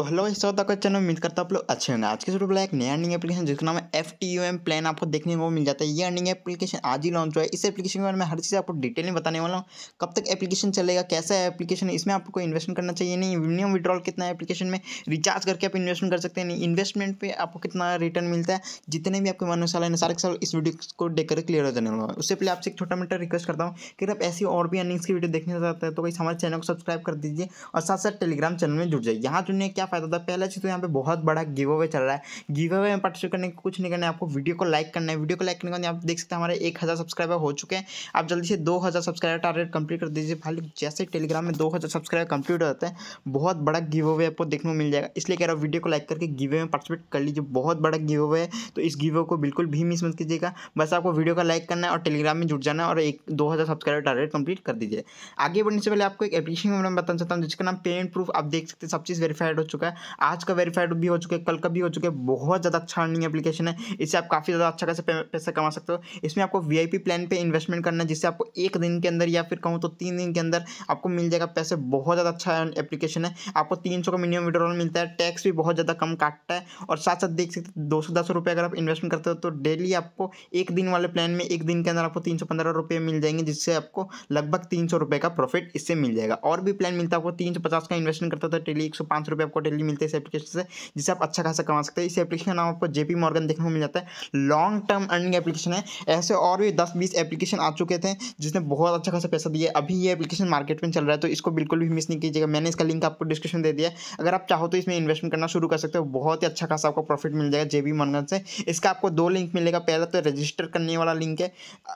तो हेलो इस वक्त आपका चैनल उम्मीद करता आप लोग अच्छे होंगे आज के शुरू एक नया अर्निंग एप्लीकेशन जिसका नाम है F T U M plan आपको देखने को मिल जाता है ये अर्निंग एप्लीकेशन आज ही लॉन्च हुआ है इस एप्लीकेशन के बारे में हर चीज़ आपको डिटेल में बताने वाला हूँ कब तक एप्लीकेशन चलेगा कैसा है एप्लीकेशन है इसमें आपको इन्वेस्टमेंट करना चाहिए नहीं मिनिमम विड्रॉल कितना है एप्लीकेशन में रिचार्ज करके आप इन्वेस्टमेंट कर सकते हैं नहीं इन्वेस्टमेंट पर आपको कितना रिटर्न मिलता है जितने भी आपके मन है सारे साल इस वीडियो को देखकर क्लियर हो जाने वाला है उससे पहले आपसे एक छोटा मोटा रिक्वेस्ट करता हूँ कि आप ऐसी और भी अर्निंग्स की वीडियो देखने चाहते हैं तो कहीं हमारे चैनल को सब्सक्राइब कर दीजिए और साथ साथ टेलीग्राम चैनल में जुड़ जाइए यहाँ जुड़ने क्या फ़ायदा होता है पहला चीज़ तो यहाँ पे बहुत बड़ा गिव अवे चल रहा है गिव अवे में पार्टिसिपेट करने का कुछ नहीं करना है आपको वीडियो को लाइक करना है वीडियो को लाइक करने के बाद आप देख सकते हैं हमारे एक हज़ार सब्सक्राइबर हो चुके हैं आप जल्दी से दो हज़ार सब्सक्राइबर टारगेट कंप्लीट कर दीजिए भाई जैसे टेलीग्राम में दो हज़ार सब्सक्राइबर कंप्लीट होता है बहुत बड़ा गिव अवे आपको देखने को मिल जाएगा इसलिए कह रहा हूँ वीडियो को लाइक करके गिव अवे में पार्टिसिपेट कर लीजिए बहुत बड़ा गिव अवे है तो इस गिव अवे को बिल्कुल भी मिस मत कीजिएगा बस आपको वीडियो का लाइक करना है और टेलीग्राम में जुड़ जाना है और एक दो हज़ार सब्सक्राइबर टारगेट कंप्लीट कर दीजिए आगे बढ़ने से पहले आपको एक एप्लीकेशन मैं बताना चाहता हूँ जिसका नाम पेमेंट प्रूफ आप देख सकते हैं सब चीज़ वेरीफाइड हो चुका चुका है आज का वेरीफाइड भी हो चुके कल का भी हो चुके बहुत ज़्यादा अच्छा अर्निंग एप्लीकेशन है इससे आप काफ़ी ज़्यादा अच्छा खासा पैसा कमा सकते हो इसमें आपको वी प्लान पर इन्वेस्टमेंट करना है जिससे आपको एक दिन के अंदर या फिर कहूँ तो तीन दिन के अंदर आपको मिल जाएगा पैसे बहुत ज़्यादा अच्छा एप्लीकेशन है आपको तीन का मिनिमम विड्रॉल मिलता है टैक्स भी बहुत ज़्यादा कम काटता है और साथ साथ देख सकते दो सौ दस रुपये अगर आप इन्वेस्टमेंट करते हो तो डेली आपको एक दिन वाले प्लान में एक दिन के अंदर आपको तीन सौ पंद्रह रुपये मिल जाएंगे जिससे आपको लगभग तीन सौ रुपये का प्रॉफिट इससे मिल जाएगा और भी प्लान मिलता है आपको तीन सौ पचास का इन्वेस्टमेंट करते हो तो डेली एक सौ पाँच रुपये आपको डेली मिलते हैं इस एप्लीकेशन से जिससे आप अच्छा खासा कमा सकते हैं इस एप्लीकेशन का नाम आपको जेपी मॉर्गन देखने को मिल जाता है लॉन्ग टर्म अर्निंग एप्लीकेशन है ऐसे और भी दस बीस एप्लीकेशन आ चुके थे जिसने बहुत अच्छा खासा पैसा दिया अभी ये एप्लीकेशन मार्केट में चल रहा है तो इसको बिल्कुल भी मिस नहीं कीजिएगा मैंने इसका लिंक आपको डिस्क्रिप्शन दे दिया अगर आप चाहो तो इसमें इन्वेस्टमेंट करना शुरू कर सकते हो बहुत ही अच्छा खासा आपको प्रॉफिट मिल जाएगा जेबी मॉर्गन से इसका आपको दो लिंक मिलेगा पहला तो रजिस्टर करने वाला लिंक है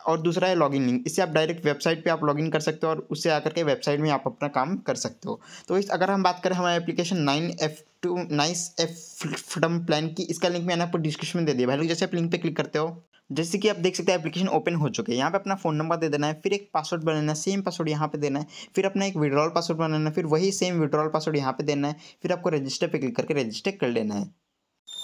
और दूसरा है लॉगिन लिंक इससे आप डायरेक्ट वेबसाइट पर आप लॉगिन कर सकते हो और उससे आकर के वेबसाइट में आप अपना काम कर सकते हो तो इस अगर हम बात करें हमारे application nine F two nice F freedom plan की इसका लिंक मैंने आपको डिस्क्रिप्शन में दे दिया भाई लोग जैसे आप लिंक पे क्लिक करते हो जैसे कि आप देख सकते हैं एप्लीकेशन ओपन हो चुके हैं यहाँ पे अपना फोन नंबर दे देना है फिर एक पासवर्ड बनाना है सेम पासवर्ड यहाँ पे देना है फिर अपना एक विड्रॉल पासवर्ड बनाना है फिर वही सेम विड्रॉल पासवर्ड यहाँ पे देना है फिर आपको रजिस्टर पे क्लिक करके रजिस्टर कर लेना है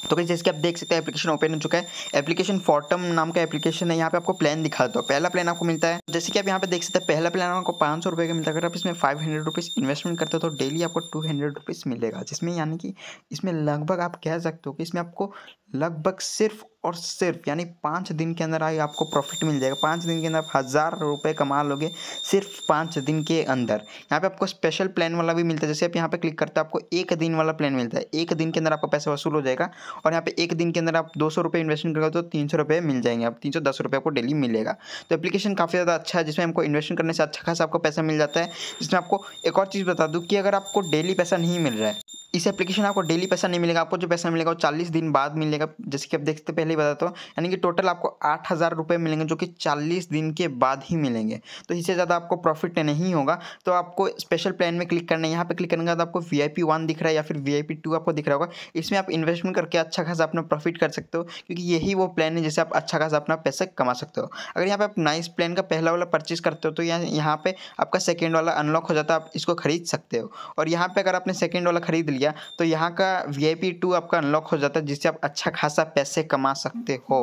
तो कहीं जैसे कि आप देख सकते हैं एप्लीकेशन ओपन हो चुका है एप्लीकेशन फॉर्टम नाम का एप्लीकेशन है यहाँ पे आपको प्लान दिखा दो पहला प्लान आपको मिलता है जैसे कि आप यहाँ पे देख सकते हैं पहला प्लान आपको पाँच सौ रुपये का मिलता है अगर आप इसमें फाइव हंड्रेड रुपीज़ इन्वेस्टमेंट करते हो तो डेली आपको टू हंड्रेड रुपीज़ मिलेगा जिसमें यानी कि इसमें लगभग आप कह सकते हो कि इसमें आपको लगभग सिर्फ और सिर्फ यानी पाँच दिन के अंदर आई आपको प्रॉफिट मिल जाएगा पाँच दिन के अंदर आप हज़ार रुपये कमा लोगे सिर्फ पाँच दिन के अंदर यहाँ पे आपको स्पेशल प्लान वाला भी मिलता है जैसे आप यहाँ पे क्लिक करते हैं आपको एक दिन वाला प्लान मिलता है एक दिन के अंदर आपका पैसा वसूल हो जाएगा और यहाँ पे एक दिन के अंदर आप दो सौ रुपये इन्वेस्टमेंट करोगे तो तीन सौ रुपये मिल जाएंगे आप तीन सौ दस रुपये आपको डेली मिलेगा तो एप्लीकेशन काफ़ी ज़्यादा अच्छा है जिसमें हमको इन्वेस्टमेंट करने से अच्छा खासा आपको पैसा मिल जाता है जिसमें आपको एक और चीज़ बता दूँ कि अगर आपको डेली पैसा नहीं मिल रहा है इस एप्लीकेशन आपको डेली पैसा नहीं मिलेगा आपको जो पैसा मिलेगा वो चालीस दिन बाद मिलेगा जैसे कि आप देखते पहले ही बताता हूँ यानी कि टोटल आपको आठ हज़ार रुपये मिलेंगे जो कि चालीस दिन के बाद ही मिलेंगे तो इससे ज़्यादा आपको प्रॉफिट नहीं होगा तो आपको स्पेशल प्लान में क्लिक करना है यहाँ पर क्लिक करने के बाद आपको वी आई पी वन दिख रहा है या फिर वी आई पी टू आपको दिख रहा होगा इसमें आप इन्वेस्टमेंट करके अच्छा खासा अपना प्रॉफिट कर सकते हो क्योंकि यही वो प्लान है जैसे आप अच्छा खासा अपना पैसा कमा सकते हो अगर यहाँ पर आप नाइस प्लान का पहला वाला परचेज करते हो तो यहाँ यहाँ पर आपका सेकेंड वाला अनलॉक हो जाता है आप इसको खरीद सकते हो और यहाँ पर अगर आपने सेकेंड वाला खरीद लिया लिया तो यहाँ का वी आई पी टू आपका अनलॉक हो जाता है जिससे आप अच्छा खासा पैसे कमा सकते हो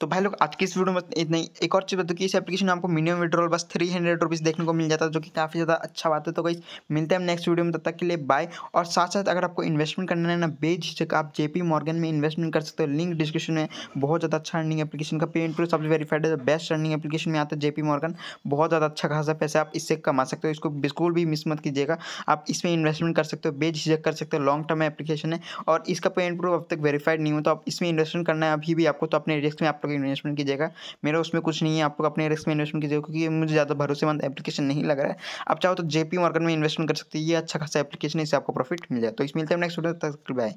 तो भाई लोग आज की इस वीडियो में इतना ही एक और चीज़ बताओ कि इस एप्लीकेशन में आपको मिनिमम विड्रॉल बस थ्री हंड्रेड रुपीज़ देखने को मिल जाता है जो कि काफ़ी ज़्यादा अच्छा बात है तो कहीं मिलते हैं हम नेक्स्ट वीडियो में तब तक के लिए बाय और साथ साथ अगर आपको इन्वेस्टमेंट करना है ना बेझिझक आप जेपी मॉर्गन में इन्वेस्टमेंट कर सकते हो लिंक डिस्क्रिप्शन में बहुत ज़्यादा अच्छा रनिंग एप्लीकेशन का पेंट प्रूफ सबसे वेरीफाइड है बेस्ट रनिंग एप्लीकेशन में आता है जेपी मॉर्गन बहुत ज़्यादा अच्छा खासा पैसा आप इससे कमा सकते हो इसको बिल्कुल भी मिस मत कीजिएगा आप इसमें इन्वेस्टमेंट कर सकते हो बेझिझक कर सकते हो लॉन्ग टर्म एप्लीकेशन है और इसका पेंट प्रूफ अब तक वेरीफाइड नहीं हुआ तो आप इसमें इन्वेस्टमेंट करना है अभी भी आपको तो अपने रिस्क में आप आप लोग इन्वेस्टमेंट कीजिएगा मेरा उसमें कुछ नहीं है आपको अपने रिस्क में इन्वेस्टमेंट कीजिएगा क्योंकि मुझे ज़्यादा भरोसेमंद एप्लीकेशन नहीं लग रहा है आप चाहो तो जेपी मार्केट में इन्वेस्टमेंट कर सकते हैं ये अच्छा खासा एप्लीकेशन है इससे आपको प्रॉफिट मिल जाए तो इस मिलते हैं नेक्स्ट वीडियो तक बाय